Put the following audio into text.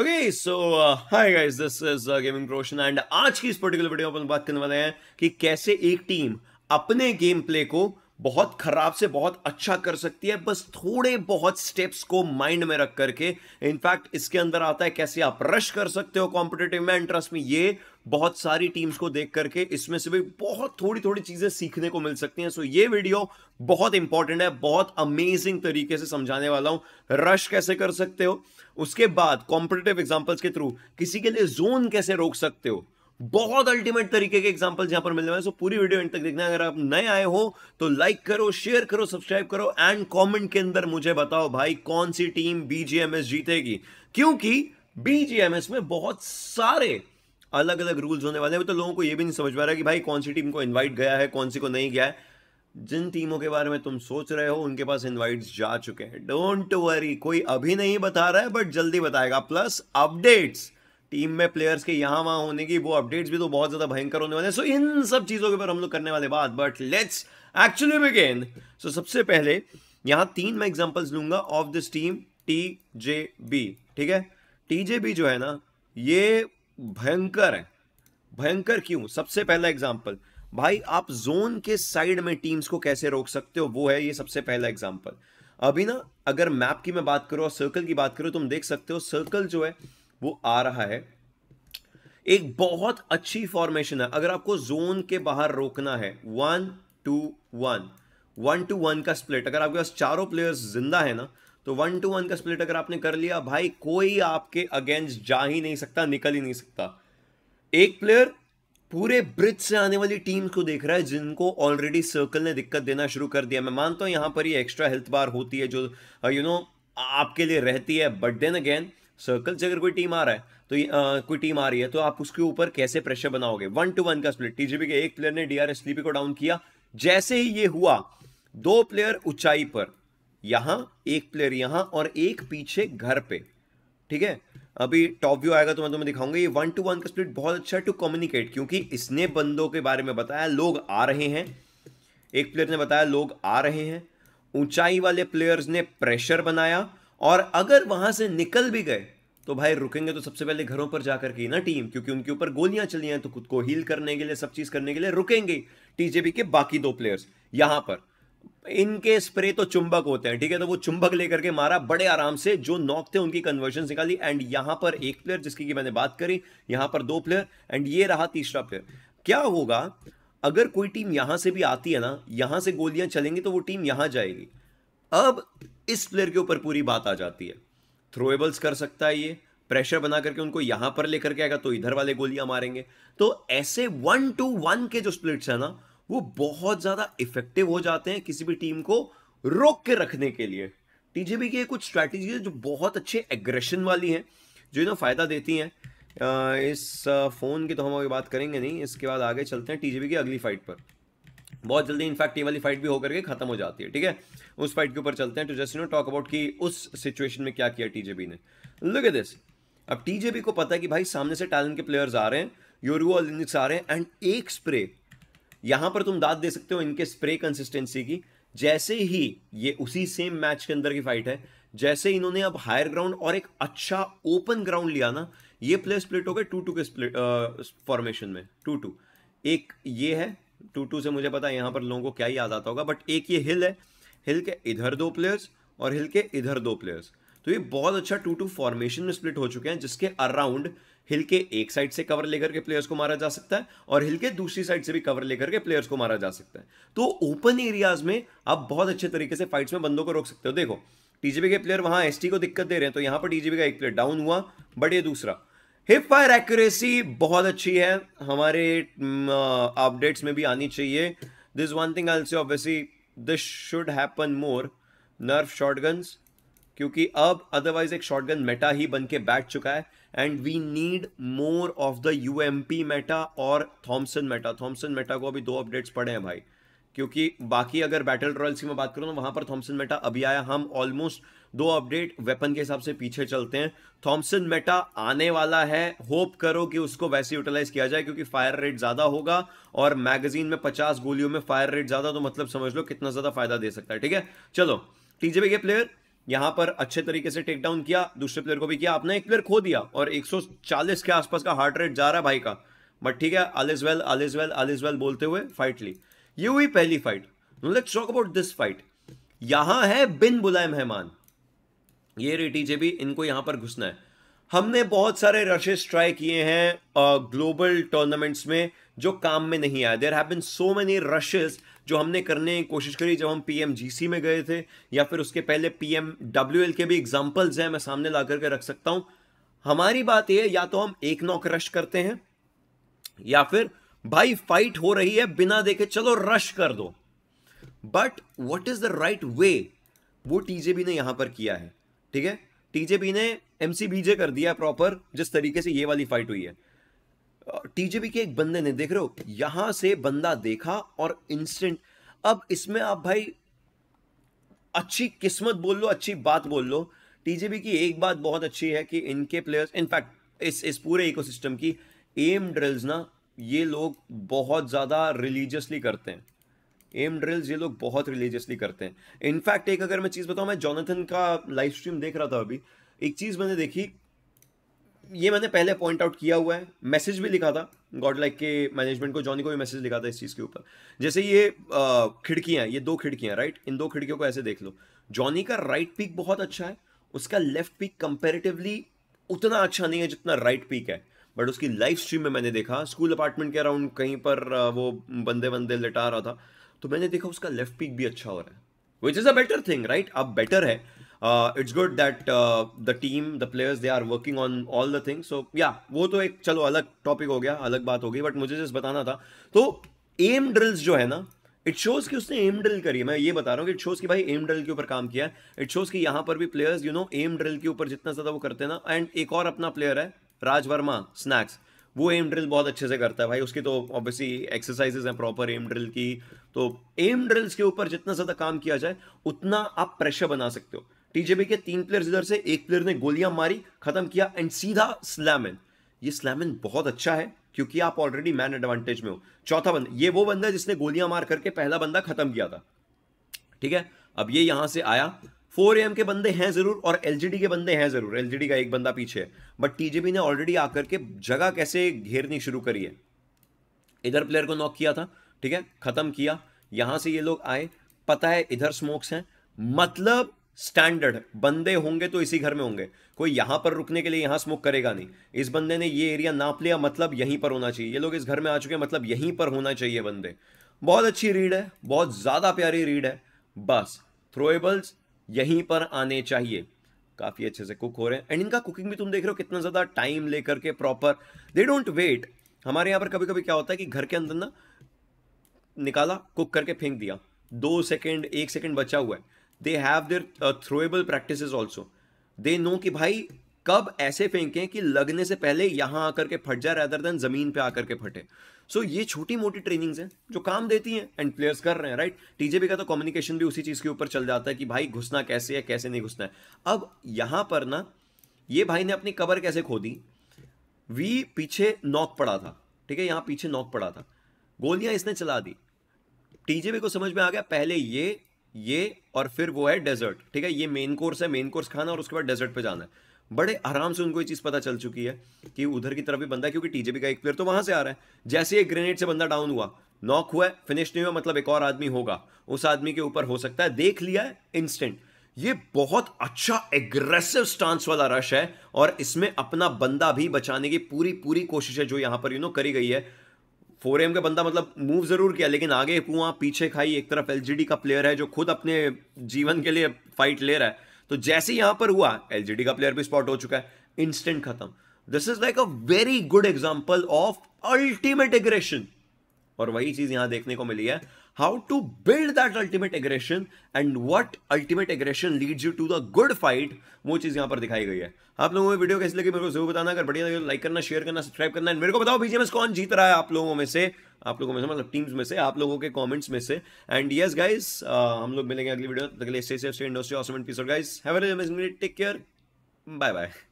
okay so hi guys this is gaming Roshan and आज की इस पर्टिकुलर वीडियो में बात करने वाले हैं कि कैसे एक टीम अपने गेम प्ले को बहुत खराब से बहुत अच्छा कर सकती है बस थोड़े बहुत स्टेप्स को माइंड में रख करके इनफैक्ट इसके अंदर आता है कैसे आप रश कर सकते हो कॉम्पिटेटिव में इंटरेस्ट में ये बहुत सारी टीम्स को देख करके इसमें से भी बहुत थोड़ी थोड़ी चीजें सीखने को मिल सकती हैं सो ये वीडियो बहुत इंपॉर्टेंट है बहुत अमेजिंग तरीके से समझाने वाला हूं रश कैसे कर सकते हो उसके बाद कॉम्पिटेटिव एग्जाम्पल्स के थ्रू किसी के लिए जोन कैसे रोक सकते हो बहुत अल्टीमेट तरीके के एग्जाम्पल यहां पर मिलने वाले सो पूरी वीडियो एंड तक देखना अगर आप नए आए हो तो लाइक करो शेयर करो सब्सक्राइब करो एंड कमेंट के अंदर मुझे बताओ भाई कौन सी टीम बीजीएमएस जीतेगी क्योंकि बीजीएमएस में बहुत सारे अलग अलग रूल्स होने वाले हैं तो लोगों को यह भी नहीं समझ पा रहा कि भाई कौन सी टीम को इन्वाइट गया है कौन सी को नहीं गया है जिन टीमों के बारे में तुम सोच रहे हो उनके पास इनवाइट्स जा चुके हैं डोंट वरी कोई अभी नहीं बता रहा है बट जल्दी बताएगा प्लस अपडेट्स टीम में प्लेयर्स के यहाँ वहाँ होने की वो अपडेट्स भी तो बहुत ज़्यादा भयंकर होने वाले हैं सो इन सब चीज़ों के ऊपर हम लोग करने वाले बात but let's actually begin so सबसे पहले यहाँ तीन मैं एग्जाम्पल्स लूंगा of this team T J B ठीक है टी जे बी जो है ना ये भयंकर है भयंकर क्यों सबसे पहला एग्जाम्पल भाई आप जोन के साइड में टीम्स को कैसे रोक सकते हो वो है ये सबसे पहला एग्जाम्पल अभी ना अगर मैप की मैं बात करूँ और सर्कल की बात करूँ तुम देख सकते हो सर्कल जो है वो आ रहा है एक बहुत अच्छी फॉर्मेशन है अगर आपको जोन के बाहर रोकना है one two one one two one का स्प्लिट अगर आपके पास चारों प्लेयर्स जिंदा है ना तो वन टू वन का स्प्लिट अगर आपने कर लिया भाई कोई आपके अगेंस्ट जा ही नहीं सकता निकल ही नहीं सकता एक प्लेयर पूरे ब्रिज से आने वाली टीम को देख रहा है जिनको ऑलरेडी सर्कल ने दिक्कत देना शुरू कर दिया मैं मानता हूं यहां पर ही एक्स्ट्रा हेल्थ बार होती है जो यू नो know, आपके लिए रहती है बट देन अगेन सर्कल से अगर कोई टीम आ रहा है तो ये, आ, कोई टीम आ रही है तो आप उसके ऊपर कैसे प्रेशर बनाओगे वन टू वन का स्प्लिट टीजीपी के एक प्लेयर ने डीआरएस लीपी को डाउन किया जैसे ही ये हुआ दो प्लेयर ऊंचाई पर यहां एक प्लेयर यहां और एक पीछे घर पे ठीक है अभी टॉप व्यू आएगा तो मैं तुम्हें दिखाऊंगा ये वन टू वन का स्प्लिट बहुत अच्छा टू कम्युनिकेट क्योंकि इसने बंदों के बारे में बताया लोग आ रहे हैं एक प्लेयर ने बताया लोग आ रहे हैं ऊंचाई वाले प्लेयर्स ने प्रेशर बनाया और अगर वहां से निकल भी गए तो भाई रुकेंगे तो सबसे पहले घरों पर जाकर के ना टीम क्योंकि उनके ऊपर गोलियां चली हैं तो खुद को हील करने के लिए सब चीज करने के लिए रुकेंगे टीजेबी के बाकी दो प्लेयर्स यहां पर इनके स्प्रे तो चुंबक होते हैं ठीक है तो वो चुंबक लेकर के मारा बड़े आराम से जो नॉक थे उनकी कन्वर्जन निकाली एंड यहां पर एक प्लेयर जिसकी की मैंने बात करी यहां पर दो प्लेयर एंड ये रहा तीसरा प्लेयर क्या होगा अगर कोई टीम यहां से भी आती है ना यहां से गोलियां चलेंगी तो वो टीम यहां जाएगी अब इस प्लेयर के ऊपर पूरी बात आ जाती है थ्रोएबल्स कर सकता है ये प्रेशर बना करके उनको यहां पर लेकर के आएगा तो इधर वाले गोलियां मारेंगे तो ऐसे वन टू वन के जो स्प्लिट्स है ना वो बहुत ज्यादा इफेक्टिव हो जाते हैं किसी भी टीम को रोक के रखने के लिए टीजेबी की कुछ स्ट्रैटेजी है जो बहुत अच्छे एग्रेशन वाली हैं जो इन्हें फायदा देती हैं इस फ़ोन की तो हम अभी बात करेंगे नहीं इसके बाद आगे चलते हैं टीजेबी की अगली फाइट पर बहुत जल्दी इनफैक्ट ये वाली फाइट भी होकर के खत्म हो जाती है ठीक है उस फाइट के ऊपर चलते हैं to just you know talk about कि उस सिचुएशन में क्या किया टीजेबी ने लुक एट दिस अब टीजेबी को पता है कि भाई सामने से टैलेंट के प्लेयर्स आ रहे हैं योरू और लिनिक्स आ रहे हैं एंड एक स्प्रे यहां पर तुम दाद दे सकते हो इनके स्प्रे कंसिस्टेंसी की जैसे ही ये उसी सेम मैच के अंदर की फाइट है जैसे इन्होंने अब हायर ग्राउंड और एक अच्छा ओपन ग्राउंड लिया ना ये प्ले स्प्लिट हो गए टू टू के स्प्लिट फॉर्मेशन में टू टू एक ये है टू टू से मुझे पता है यहाँ पर लोगों को क्या ही याद आता होगा बट एक ये हिल है हिल के इधर दो प्लेयर्स और हिल के इधर दो प्लेयर्स तो ये बहुत अच्छा टू टू फॉर्मेशन में स्प्लिट हो चुके हैं जिसके अराउंड हिल के एक साइड से कवर लेकर के प्लेयर्स को मारा जा सकता है और हिल के दूसरी साइड से भी कवर लेकर के प्लेयर्स को मारा जा सकता है तो ओपन एरियाज में आप बहुत अच्छे तरीके से फाइट्स में बंदों को रोक सकते हो देखो टीजीबी के प्लेयर वहां एसटी को दिक्कत दे रहे हैं तो यहां पर टीजीबी का एक प्लेयर डाउन हुआ बट ये दूसरा हिप फायर एक्यूरेसी बहुत अच्छी है हमारे अपडेट्स में भी आनी चाहिए this one thing I say obviously this should happen more nerve short क्योंकि अब अदरवाइज एक गन मेटा ही बन के बैठ चुका है and we need more of the U P meta और थॉमसन मेटा थॉमसन मेटा को अभी दो अपडेट्स पड़े हैं भाई क्योंकि बाकी अगर बैटल रॉयल्स की मैं बात करूँ ना तो वहां पर थॉमसन मेटा अभी आया हम ऑलमोस्ट दो अपडेट वेपन के हिसाब से पीछे चलते हैं थॉम्सन मेटा आने वाला है होप करो कि उसको वैसे यूटिलाइज किया जाए क्योंकि फायर रेट ज़्यादा होगा और मैगजीन में पचास गोलियों में फायर रेट ज़्यादा तो मतलब समझ लो कितना ज़्यादा फायदा दे सकता है ठीक है चलो टीजे के प्लेयर यहां पर अच्छे तरीके से टेक डाउन किया दूसरे प्लेयर को भी किया आपने एक प्लेयर खो दिया और 140 के आसपास का हार्ट रेट जा रहा है भाई का बट ठीक है is well is well is well बोलते हुए फाइट ली ये हुई पहली fight let's talk about this fight यहां है बिन बुलाए मेहमान ये रही टीजेबी इनको यहां पर घुसना है हमने बहुत सारे रशेस ट्राई किए हैं ग्लोबल टूर्नामेंट्स में जो काम में नहीं आया there have been so many rushes जो हमने करने की कोशिश करी जब हम पी में गए थे या फिर उसके पहले पीएमडब्ल्यूएल के भी एग्जाम्पल्स हैं मैं सामने ला करके रख सकता हूं हमारी बात यह या तो हम एक नौक रश करते हैं या फिर भाई फाइट हो रही है बिना देखे चलो रश कर दो but what is the right way वो टीजेबी ने यहां पर किया है ठीक है टीजेपी ने एमसीबीजे कर दिया प्रॉपर जिस तरीके से ये वाली फाइट हुई है टीजेपी के एक बंदे ने देख रहे हो यहां से बंदा देखा और इंस्टेंट अब इसमें आप भाई अच्छी किस्मत बोल लो अच्छी बात बोल लो टीजेपी की एक बात बहुत अच्छी है कि इनके प्लेयर्स इनफैक्ट इस इस पूरे इकोसिस्टम की एम ड्रिल्स ना ये लोग बहुत ज़्यादा रिलीजियसली करते हैं एम ड्रिल्स ये लोग बहुत रिलीजियसली करते हैं इनफैक्ट एक अगर मैं चीज़ बताऊँ मैं जॉनथन का लाइव स्ट्रीम देख रहा था अभी एक चीज़ मैंने देखी ये मैंने पहले पॉइंट आउट किया हुआ है मैसेज भी लिखा था गॉड लाइक के मैनेजमेंट को जॉनी को भी मैसेज लिखा था इस चीज़ के ऊपर जैसे ये खिड़कियाँ ये दो खिड़कियाँ राइट इन दो खिड़कियों को ऐसे देख लो जॉनी का राइट पीक बहुत अच्छा है उसका लेफ्ट पीक कंपेरेटिवली उतना अच्छा नहीं है जितना राइट पीक है बट उसकी लाइव स्ट्रीम में मैंने देखा स्कूल अपार्टमेंट के अराउंड कहीं पर वो बंदे बंदे लटा रहा था तो मैंने देखा उसका लेफ्ट पीक भी अच्छा हो रहा है which is a better thing right अब बेटर है it's good that the team the players they are working on all the thing so yeah वो तो एक चलो अलग टॉपिक हो गया अलग बात हो गई बट मुझे जिस बताना था तो एम ड्रिल्स जो है ना इट शोज कि उसने एम ड्रिल करी मैं ये बता रहा हूँ कि इट शोज कि भाई एम ड्रिल के ऊपर काम किया है इट शोज कि यहाँ पर भी players you know M drill के ऊपर जितना ज़्यादा वो करते हैं ना एंड एक और अपना प्लेयर है राज वर्मा स्नैक्स वो एम ड्रिल बहुत अच्छे से करता है भाई उसकी तो ऑब्वियसली एक्सरसाइजेज हैं प्रॉपर एम ड्रिल की तो एम ड्रिल्स के ऊपर जितना ज़्यादा काम किया जाए उतना आप प्रेशर बना सकते हो टीजेबी के तीन प्लेयर्स इधर से एक प्लेयर ने गोलियां मारी खत्म किया एंड सीधा स्लैमिन ये स्लैमिन बहुत अच्छा है क्योंकि आप ऑलरेडी मैन एडवांटेज में हो चौथा बंदा ये वो बंदा है जिसने गोलियां मार करके पहला बंदा खत्म किया था ठीक है अब ये यहां से आया फोर एम के बंदे हैं जरूर और एलजीडी के बंदे हैं जरूर एलजीडी का एक बंदा पीछे बट टीजेपी ने ऑलरेडी आकर के जगह कैसे घेरनी शुरू करी है इधर प्लेयर को नॉक किया था ठीक है खत्म किया यहां से ये लोग आए पता है इधर स्मोक्स हैं मतलब स्टैंडर्ड बंदे होंगे तो इसी घर में होंगे कोई यहां पर रुकने के लिए यहां स्मोक करेगा नहीं इस बंदे ने ये एरिया नाप लिया मतलब यहीं पर होना चाहिए ये लोग इस घर में आ चुके हैं मतलब यहीं पर होना चाहिए बंदे बहुत अच्छी रीड है बहुत ज्यादा प्यारी रीड है बस थ्रोएबल्स यहीं पर आने चाहिए काफ़ी अच्छे से कुक हो रहे हैं एंड इनका कुकिंग भी तुम देख रहे हो कितना ज़्यादा टाइम लेकर के प्रॉपर दे डोंट वेट हमारे यहाँ पर कभी कभी क्या होता है कि घर के अंदर ना निकाला कुक करके फेंक दिया दो सेकेंड एक सेकेंड बचा हुआ है they have there throwable practice also they know कि भाई कब ऐसे फेंकें कि लगने से पहले यहां आकर के फट जाए रेदर देन जमीन पे आकर के फटे सो so, ये छोटी मोटी ट्रेनिंग्स हैं जो काम देती हैं एंड प्लेयर्स कर रहे हैं राइट टीजे का तो कम्युनिकेशन भी उसी चीज़ के ऊपर चल जाता है कि भाई घुसना कैसे है कैसे नहीं घुसना है अब यहां पर ना ये भाई ने अपनी कबर कैसे खो दी वी पीछे नॉक पड़ा था ठीक है यहां पीछे नॉक पड़ा था गोलियां इसने चला दी टीजेबी को समझ में आ गया पहले ये ये और फिर वो है डेजर्ट ठीक है ये मेन कोर्स है मेन कोर्स खाना और उसके बाद डेजर्ट पे जाना है बड़े आराम से उनको ये चीज़ पता चल चुकी है कि उधर की तरफ भी बंदा है क्योंकि टीजेपी का एक प्लेयर तो वहां से आ रहा है जैसे एक ग्रेनेड से बंदा डाउन हुआ नॉक हुआ फिनिश नहीं हुआ मतलब एक और आदमी होगा उस आदमी के ऊपर हो सकता है देख लिया है इंस्टेंट ये बहुत अच्छा एग्रेसिव स्टांस वाला रश है और इसमें अपना बंदा भी बचाने की पूरी पूरी कोशिश है जो यहां पर यू नो करी गई है फोर एम का बंदा मतलब मूव जरूर किया लेकिन आगे कुआं पीछे खाई एक तरफ एलजीडी का प्लेयर है जो खुद अपने जीवन के लिए फाइट ले रहा है तो जैसे यहां पर हुआ एलजीडी का प्लेयर भी स्पॉट हो चुका है इंस्टेंट खत्म this is like a very good example of ultimate aggression और वही चीज यहां देखने को मिली है how to build that ultimate aggression and what ultimate aggression leads you to the good fight वो चीज़ यहाँ पर दिखाई गई है आप लोगों को वीडियो कैसी लगी मेरे को जरूर बताना अगर बढ़िया लगे लाइक तो करना शेयर करना सब्सक्राइब करना एंड मेरे को बताओ बीजेएमएस कौन जीत रहा है आप लोगों में से आप लोगों में से मतलब टीम्स में से आप लोगों के कमेंट्स में से एंड यस गाइस हम लोग मिलेंगे अगली वीडियो तक के industry awesome and guys have a take care bye bye